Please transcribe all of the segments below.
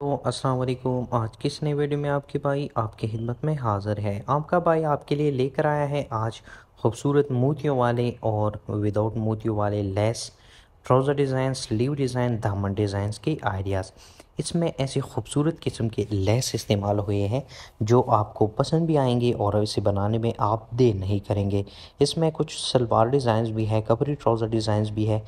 तो अस्सलाम वालेकुम आज किस नए वीडियो में आपके भाई आपकी हिम्मत में हाजिर है आपका भाई आपके लिए लेकर आया है आज खूबसूरत मोतियों वाले और विदाउट मोतियों वाले lace trouser design sleeve design दामन डिजाइन के आइडियाज़ इसमें ऐसे खूबसूरत किस्म के लेस इस्तेमाल हुए हैं जो आपको पसंद भी आएंगे और इसे बनाने में आप देर नहीं करेंगे इसमें कुछ सलवार डिज़ाइंस भी है कपड़ी ट्राउज़र डिज़ाइंस भी है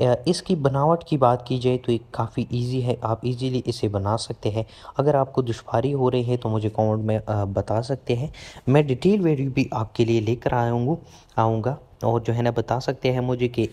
इसकी बनावट की बात की जाए तो ये काफ़ी इजी है आप इजीली इसे बना सकते हैं अगर आपको दुश्वारी हो रही है तो मुझे कमेंट में बता सकते हैं मैं डिटेल वीडियो भी आपके लिए लेकर आऊँगा आऊँगा और जो है ना बता सकते हैं मुझे कि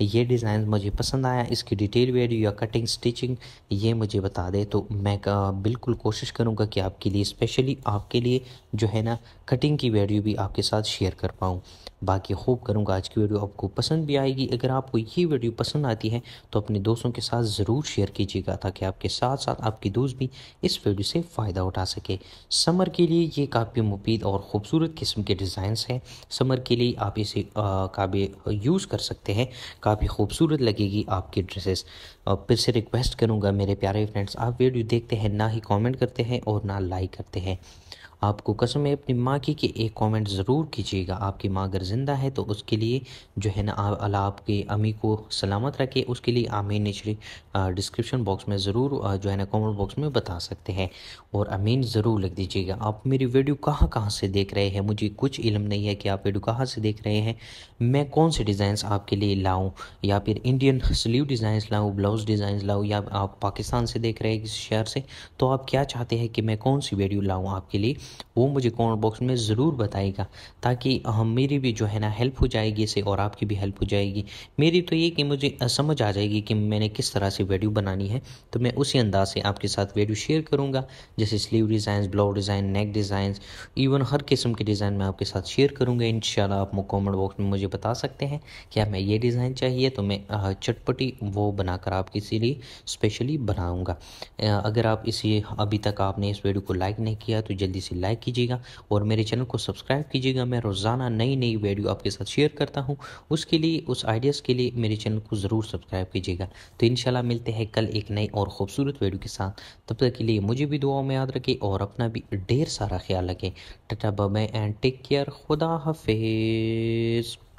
ये डिज़ाइन मुझे पसंद आया इसकी डिटेल वेयर या कटिंग स्टिचिंग ये मुझे बता दे तो मैं बिल्कुल कोशिश करूँगा कि आपके लिए स्पेशली आपके लिए जो है ना कटिंग की वीडियो भी आपके साथ शेयर कर पाऊँ बाकी खूब करूँगा आज की वीडियो आपको पसंद भी आएगी अगर आपको ये वीडियो पसंद आती है तो अपने दोस्तों के साथ ज़रूर शेयर कीजिएगा ताकि आपके साथ साथ आपके दोस्त भी इस वीडियो से फ़ायदा उठा सके समर के लिए ये काफ़ी मुफीद और ख़ूबसूरत किस्म के डिज़ाइंस हैं समर के लिए आप इसे भी यूज़ कर सकते हैं काफ़ी खूबसूरत लगेगी आपकी ड्रेसेस फिर से रिक्वेस्ट करूँगा मेरे प्यारे फ्रेंड्स आप वीडियो देखते हैं ना ही कमेंट करते हैं और ना लाइक करते हैं आपको कसम है अपनी माँ की कि एक कमेंट ज़रूर कीजिएगा आपकी माँ अगर ज़िंदा है तो उसके लिए जो है ना अला आपकी अम्मी को सलामत रखे उसके लिए अमीन निचली डिस्क्रिप्शन बॉक्स में ज़रूर जो है ना कमेंट बॉक्स में बता सकते हैं और अमीन ज़रूर लग दीजिएगा आप मेरी वीडियो कहाँ कहाँ से देख रहे हैं मुझे कुछ इलम नहीं है कि आप वीडियो कहाँ से देख रहे हैं मैं कौन से डिज़ाइंस आपके लिए लाऊँ या फिर इंडियन स्लीव डिज़ाइंस लाऊँ ब्लाउज़ डिज़ाइंस लाऊँ या आप पाकिस्तान से देख रहे हैं किसी शहर से तो आप क्या चाहते हैं कि मैं कौन सी वीडियो लाऊँ आपके लिए वो मुझे कमेंट बॉक्स में ज़रूर बताएगा ताकि हम मेरी भी जो है ना हेल्प हो जाएगी इसे और आपकी भी हेल्प हो जाएगी मेरी तो ये कि मुझे समझ आ जाएगी कि मैंने किस तरह से वीडियो बनानी है तो मैं उसी अंदाज से आपके साथ वीडियो शेयर करूँगा जैसे sleeve design blouse design neck design even हर किस्म के डिज़ाइन मैं आपके साथ शेयर करूँगा इन आप कॉमेंट बॉक्स में मुझे बता सकते हैं कि हमें ये डिज़ाइन चाहिए तो मैं चटपटी वो बनाकर आपके लिए स्पेशली बनाऊँगा अगर आप इसे अभी तक आपने इस वीडियो को लाइक नहीं किया तो जल्दी से लाइक कीजिएगा और मेरे चैनल को सब्सक्राइब कीजिएगा मैं रोज़ाना नई नई वीडियो आपके साथ शेयर करता हूँ उसके लिए उस आइडियाज़ के लिए मेरे चैनल को ज़रूर सब्सक्राइब कीजिएगा तो इन मिलते हैं कल एक नई और खूबसूरत वीडियो के साथ तब तक के लिए मुझे भी दुआओं में याद रखें और अपना भी ढेर सारा ख्याल रखें tata bye and take care खुदा हाफिज़